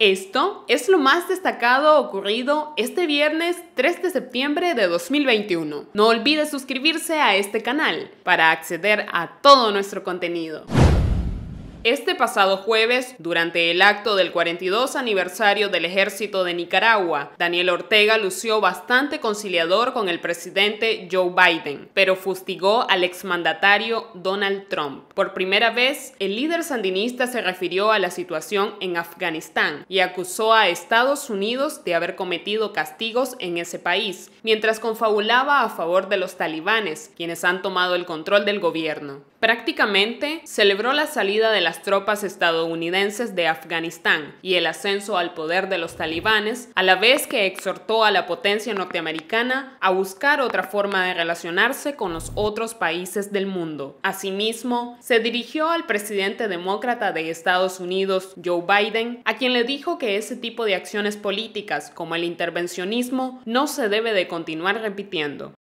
Esto es lo más destacado ocurrido este viernes 3 de septiembre de 2021. No olvides suscribirse a este canal para acceder a todo nuestro contenido. Este pasado jueves, durante el acto del 42 aniversario del ejército de Nicaragua, Daniel Ortega lució bastante conciliador con el presidente Joe Biden, pero fustigó al exmandatario Donald Trump. Por primera vez, el líder sandinista se refirió a la situación en Afganistán y acusó a Estados Unidos de haber cometido castigos en ese país, mientras confabulaba a favor de los talibanes, quienes han tomado el control del gobierno. Prácticamente, celebró la salida de la las tropas estadounidenses de Afganistán y el ascenso al poder de los talibanes, a la vez que exhortó a la potencia norteamericana a buscar otra forma de relacionarse con los otros países del mundo. Asimismo, se dirigió al presidente demócrata de Estados Unidos, Joe Biden, a quien le dijo que ese tipo de acciones políticas, como el intervencionismo, no se debe de continuar repitiendo.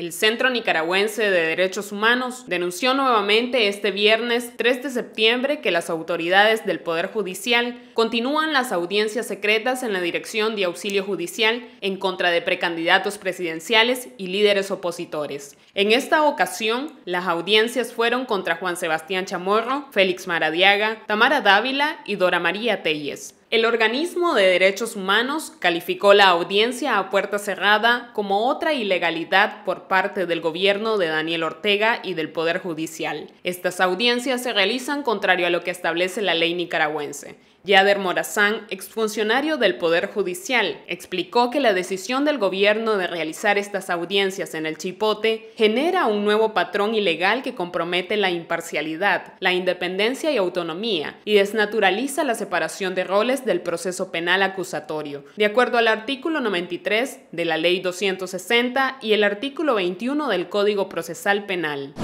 El Centro Nicaragüense de Derechos Humanos denunció nuevamente este viernes 3 de septiembre que las autoridades del Poder Judicial continúan las audiencias secretas en la Dirección de Auxilio Judicial en contra de precandidatos presidenciales y líderes opositores. En esta ocasión, las audiencias fueron contra Juan Sebastián Chamorro, Félix Maradiaga, Tamara Dávila y Dora María Telles. El organismo de derechos humanos calificó la audiencia a puerta cerrada como otra ilegalidad por parte del gobierno de Daniel Ortega y del Poder Judicial. Estas audiencias se realizan contrario a lo que establece la ley nicaragüense. Yader Morazán, exfuncionario del Poder Judicial, explicó que la decisión del gobierno de realizar estas audiencias en el Chipote genera un nuevo patrón ilegal que compromete la imparcialidad, la independencia y autonomía y desnaturaliza la separación de roles del proceso penal acusatorio, de acuerdo al artículo 93 de la Ley 260 y el artículo 21 del Código Procesal Penal.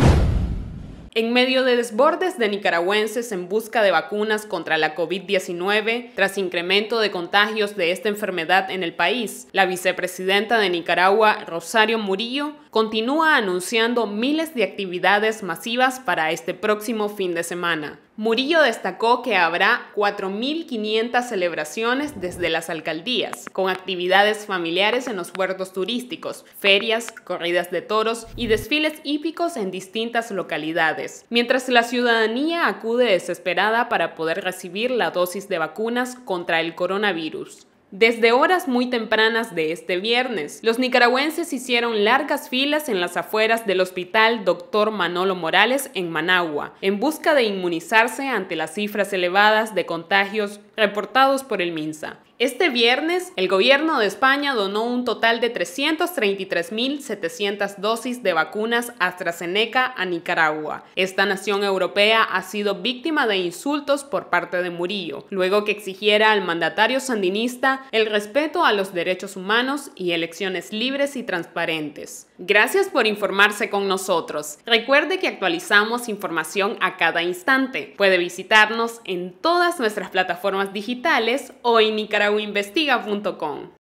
En medio de desbordes de nicaragüenses en busca de vacunas contra la COVID-19, tras incremento de contagios de esta enfermedad en el país, la vicepresidenta de Nicaragua, Rosario Murillo, continúa anunciando miles de actividades masivas para este próximo fin de semana. Murillo destacó que habrá 4.500 celebraciones desde las alcaldías, con actividades familiares en los puertos turísticos, ferias, corridas de toros y desfiles hípicos en distintas localidades, mientras la ciudadanía acude desesperada para poder recibir la dosis de vacunas contra el coronavirus desde horas muy tempranas de este viernes. Los nicaragüenses hicieron largas filas en las afueras del hospital Dr. Manolo Morales en Managua, en busca de inmunizarse ante las cifras elevadas de contagios reportados por el MINSA. Este viernes, el gobierno de España donó un total de 333.700 dosis de vacunas AstraZeneca a Nicaragua. Esta nación europea ha sido víctima de insultos por parte de Murillo, luego que exigiera al mandatario sandinista el respeto a los derechos humanos y elecciones libres y transparentes. Gracias por informarse con nosotros. Recuerde que actualizamos información a cada instante. Puede visitarnos en todas nuestras plataformas digitales o en nicaragüinvestiga.com.